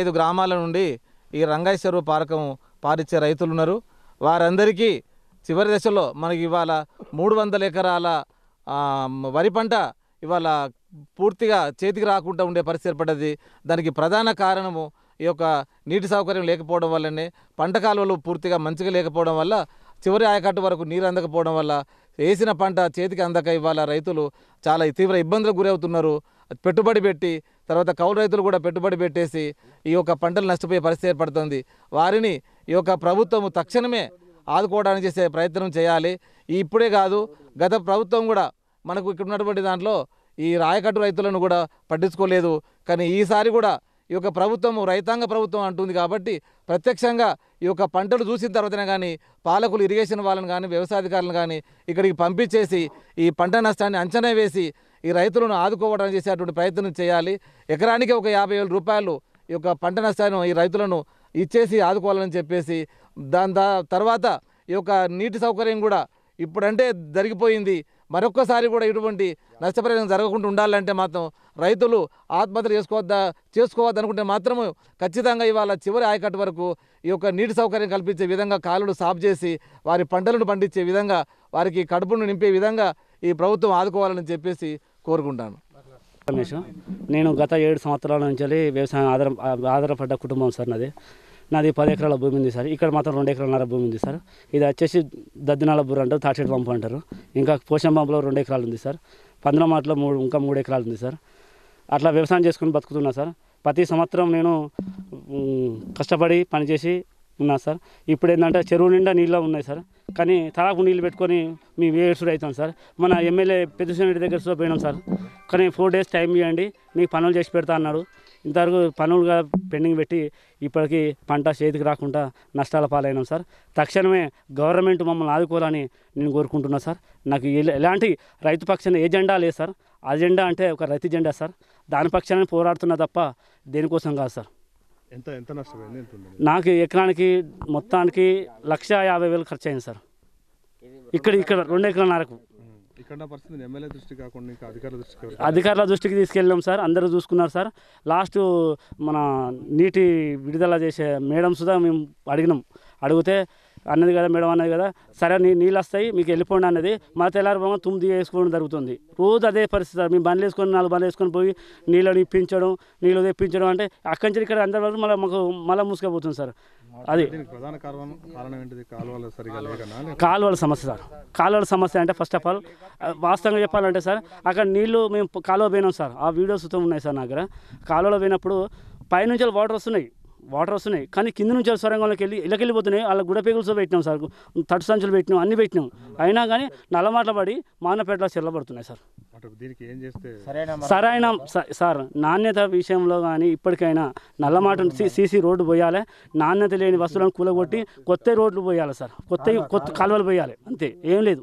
ఐదు గ్రామాల నుండి ఈ రంగాయ పారకం పారిచ్చే రైతులు ఉన్నారు వారందరికీ చివరి దశలో మనకి ఇవాళ మూడు వందల ఎకరాల వరి పంట ఇవాళ పూర్తిగా చేతికి రాకుండా ఉండే పరిస్థితి ఏర్పడ్డది దానికి ప్రధాన కారణము ఈ యొక్క నీటి సౌకర్యం లేకపోవడం వల్లనే పంట కాలువలు పూర్తిగా మంచిగా లేకపోవడం వల్ల చివరి ఆయకట్టు వరకు నీరు అందకపోవడం వల్ల వేసిన పంట చేతికి అందక ఇవాళ రైతులు చాలా తీవ్ర ఇబ్బందులకు గురవుతున్నారు పెట్టుబడి పెట్టి తర్వాత కౌలు రైతులు కూడా పెట్టుబడి పెట్టేసి ఈ యొక్క పంటలు నష్టపోయే పరిస్థితి ఏర్పడుతుంది వారిని ఈ యొక్క ప్రభుత్వము తక్షణమే ఆదుకోవడానికి చేసే ప్రయత్నం చేయాలి ఇప్పుడే కాదు గత ప్రభుత్వం కూడా మనకు ఇక్కడ ఉన్నటువంటి దాంట్లో ఈ రాయకట్టు రైతులను కూడా పట్టించుకోలేదు కానీ ఈసారి కూడా ఈ యొక్క ప్రభుత్వము రైతాంగ ప్రభుత్వం అంటుంది కాబట్టి ప్రత్యక్షంగా ఈ యొక్క పంటలు చూసిన తర్వాతనే కానీ పాలకులు ఇరిగేషన్ వాళ్ళని కానీ వ్యవసాయాధికారులను కానీ ఇక్కడికి పంపించేసి ఈ పంట నష్టాన్ని అంచనా వేసి ఈ రైతులను ఆదుకోవడానికి చేసేటువంటి ప్రయత్నం చేయాలి ఎకరానికి ఒక యాభై వేల రూపాయలు ఈ యొక్క పంట నష్టాన్ని ఈ రైతులను ఇచ్చేసి ఆదుకోవాలని చెప్పేసి దాని దా తర్వాత ఈ యొక్క నీటి సౌకర్యం కూడా ఇప్పుడంటే జరిగిపోయింది మరొక్కసారి కూడా ఇటువంటి నష్టపరిహారం జరగకుండా ఉండాలంటే మాత్రం రైతులు ఆత్మహత్య చేసుకోవద్దా చేసుకోవద్దు అనుకుంటే మాత్రం ఖచ్చితంగా ఇవాళ చివరి ఆయకట్టు వరకు ఈ యొక్క నీటి సౌకర్యం కల్పించే విధంగా కాలులు సాఫ్ చేసి వారి పంటలను పండించే విధంగా వారికి కడుపును నింపే విధంగా ఈ ప్రభుత్వం ఆదుకోవాలని చెప్పేసి కోరుకుంటాను రమేష్ నేను గత ఏడు సంవత్సరాల నుంచి వ్యవసాయం ఆధార ఆధారపడ్డ కుటుంబం సార్ నాది నాది పది ఎకరాల భూమి ఉంది సార్ ఇక్కడ మాత్రం రెండు ఎకరాలన్నర భూమి ఉంది సార్ ఇది వచ్చేసి దద్దినాల బూర అంటారు తాటిడి పంపు అంటారు ఇంకా పోషం పంపులో రెండు ఎకరాలు ఉంది సార్ పంద్రం మాటలో మూడు ఇంకా మూడు ఎకరాలు ఉంది సార్ అట్లా వ్యవసాయం చేసుకుని బతుకుతున్నా సార్ ప్రతి సంవత్సరం నేను కష్టపడి పనిచేసి ఉన్నా సార్ ఇప్పుడు ఏంటంటే చెరువు నిండా నీళ్ళు ఉన్నాయి సార్ కానీ తలాకు నీళ్ళు పెట్టుకొని మేము ఏడుసుడు అవుతాం సార్ మన ఎమ్మెల్యే పెద్దశ్వరెడ్డి దగ్గర పోయినాం సార్ కానీ ఫోర్ డేస్ టైం ఇవ్వండి మీకు పనులు చేసి పెడతా అన్నాడు ఇంతవరకు పనులుగా పెండింగ్ పెట్టి ఇప్పటికీ పంట చేతికి రాకుండా నష్టాల పాలైనాం సార్ తక్షణమే గవర్నమెంట్ మమ్మల్ని ఆదుకోవాలని నేను కోరుకుంటున్నా సార్ నాకు ఎలాంటి రైతు పక్షాన ఎజెండా లేదు సార్ అజెండా అంటే ఒక రైతు జెండా సార్ దాని పక్షాన్ని పోరాడుతున్నా తప్ప దేనికోసం కాదు సార్ ఎంత ఎంత నాకు ఎకరానికి మొత్తానికి లక్ష యాభై వేలు ఖర్చు అయింది సార్ ఇక్కడ ఇక్కడ రెండు ఎకరాల నరకు అధికారుల దృష్టికి అధికారుల దృష్టికి తీసుకెళ్ళాం సార్ అందరూ చూసుకున్నారు సార్ లాస్ట్ మన నీటి విడుదల చేసే మేడం సుధా మేము అడిగినాం అడిగితే అన్నది కదా మేడం అన్నది కదా సరే నీ నీళ్ళు వస్తాయి మీకు వెళ్ళిపోండి అన్నది మా తెల్లారిపోగా తుమ్మిది వేసుకోవడం జరుగుతుంది రోజు అదే పరిస్థితి మేము బండ్లు వేసుకొని నాలుగు బండ్లు వేసుకొని పోయి నీళ్ళని ఇప్పించడం నీళ్ళు తెప్పించడం అంటే అక్కడి నుంచి ఇక్కడ అందరి వరకు మళ్ళీ మాకు మళ్ళీ మూసుకపోతుంది సార్ అది ప్రధాన కారణం కారణం కాలువల కాలువల సమస్య సార్ కాలువల సమస్య అంటే ఫస్ట్ ఆఫ్ ఆల్ వాస్తవంగా చెప్పాలంటే సార్ అక్కడ నీళ్లు మేము కాలువ పోయినాం సార్ ఆ వీడియోస్ ఉన్నాయి సార్ నా దగ్గర కాలువలో పోయినప్పుడు పైనుంచి వాటర్ వస్తున్నాయి వాటర్ వస్తున్నాయి కానీ కింద నుంచి సొరంగంలోకి వెళ్ళి ఇళ్ళకి వెళ్ళిపోతున్నాయి వాళ్ళ గుడ పేగులతో పెట్టినాం సార్ తట్టు సంచులు పెట్టినాం అన్ని పెట్టినాం అయినా కానీ నల్లమాటలు పడి మానపేటలో చెల్లబడుతున్నాయి సార్ దీనికి ఏం చేస్తే సరైన సార్ నాణ్యత విషయంలో కానీ ఇప్పటికైనా నల్లమాటను సీసీ రోడ్డు పోయాలి నాణ్యత లేని వస్తువులను కూలగొట్టి కొత్త రోడ్లు పోయాలి సార్ కొత్త కొత్త కాలువలు పోయాలి అంతే ఏం లేదు